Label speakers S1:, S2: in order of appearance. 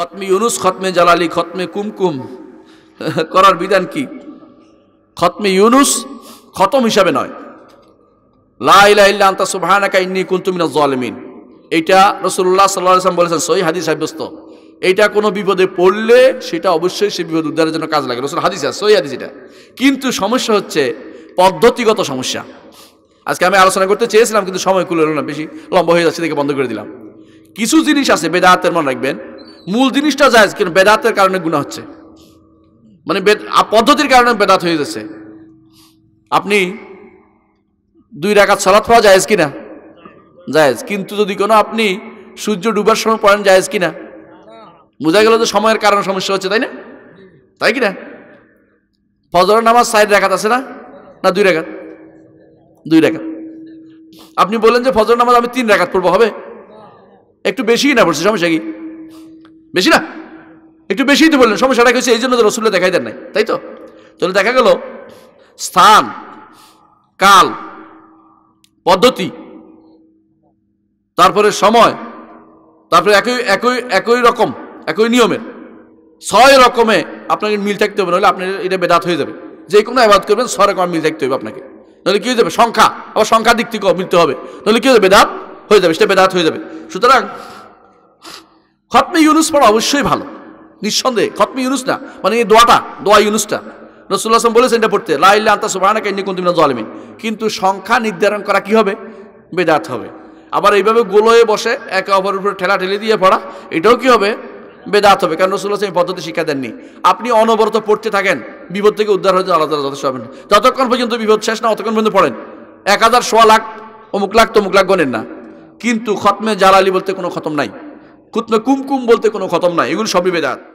S1: খতমে ইউনুস খতমে জালালি খতমে কুমকুম করার বিধান কি খতমে ইউনুস খতম হিসাবে নয় লাইলা আন্তা সুবহানাকা ইন্নি কুনতুমিনা জালিমিন এটা রসুল্লাহ সাল্লাম বলেছেন সই হাদি সাব্যস্ত এইটা কোনো বিপদে পড়লে সেটা অবশ্যই সে বিপদ উদ্ধারের জন্য কাজ লাগে রসুল হাদিস সই হাদিস এটা কিন্তু সমস্যা হচ্ছে পদ্ধতিগত সমস্যা আজকে আমি আলোচনা করতে চেয়েছিলাম কিন্তু সময় খুলে না বেশি লম্বা হয়ে যাচ্ছে দেখে বন্ধ করে দিলাম কিছু জিনিস আছে বেদাহাতের মনে রাখবেন মূল জিনিসটা যায় কিন্তু বেদাতের কারণে গুণা হচ্ছে মানে পদ্ধতির কারণে বেদাত হয়ে যাচ্ছে আপনি দুই রাখা সলাৎ পাওয়া কি কিনা যায় কিন্তু যদি কোনো আপনি সূর্য ডুবার সময় পড়েন কি কিনা বোঝা গেল যে সময়ের কারণে সমস্যা হচ্ছে তাই না তাই কিনা ফজরের নামাজ সাইড রেখাত আছে না না দুই রেখাত দুই রেখাত আপনি বললেন যে ফজর নামাজ আমি তিন রেখাত পড়বো হবে একটু বেশিই না পড়ছি সমস্যা কি বেশি না একটু বেশিই তো বললেন সমস্যাটা কিছু এই জন্য তো রসুল্লাহ দেখাই দেন নাই তাই তো তাহলে দেখা গেল স্থান কাল পদ্ধতি তারপরে সময় তারপরে একই একই একই রকম একই নিয়মের ছয় রকমে আপনাকে মিল থাকতে হবে নাহলে আপনার এটা বেদাত হয়ে যাবে যে কোনো আবাদ করবেন ছয় রকম মিল থাকতে হবে আপনাকে নাহলে কী হয়ে যাবে সংখ্যা আবার সংখ্যা দিক থেকেও মিলতে হবে নাহলে কী হবে বেদাত হয়ে যাবে সেটা বেদাত হয়ে যাবে সুতরাং খতমে ইউনুস পড়া অবশ্যই ভালো নিঃসন্দেহে খতমে ইউনুস না মানে এই দোয়াটা দোয়া ইউনুসটা রসুল্লাহ আসলাম বলেছেন এটা পড়তে লাইল আন্তা সুবাহানা কেন কোন তুমি জলমি কিন্তু সংখ্যা নির্ধারণ করা কি হবে বেদাত হবে আবার এইভাবে গোলয়ে বসে একে অপরের উপরে ঠেলা ঠেলে দিয়ে পড়া এটাও কি হবে বেদাত হবে কারণ রসুল্লাহ এই পদ্ধতি শিক্ষা দেননি আপনি অনবরত পড়তে থাকেন বিপদ থেকে উদ্ধার হয়ে আলাদা যথেষ্ট হবেন যতক্ষণ পর্যন্ত বিপদ শেষ না অতক্ষণ পর্যন্ত পড়েন এক হাজার সোয়া লাখ অমুক লাখ তমুক লাখ গণেন না কিন্তু খতমে জালালি বলতে কোনো খতম নাই কুতনা কুমকুম বলতে কোনো খতম নাই এগুলো সবই বেদাত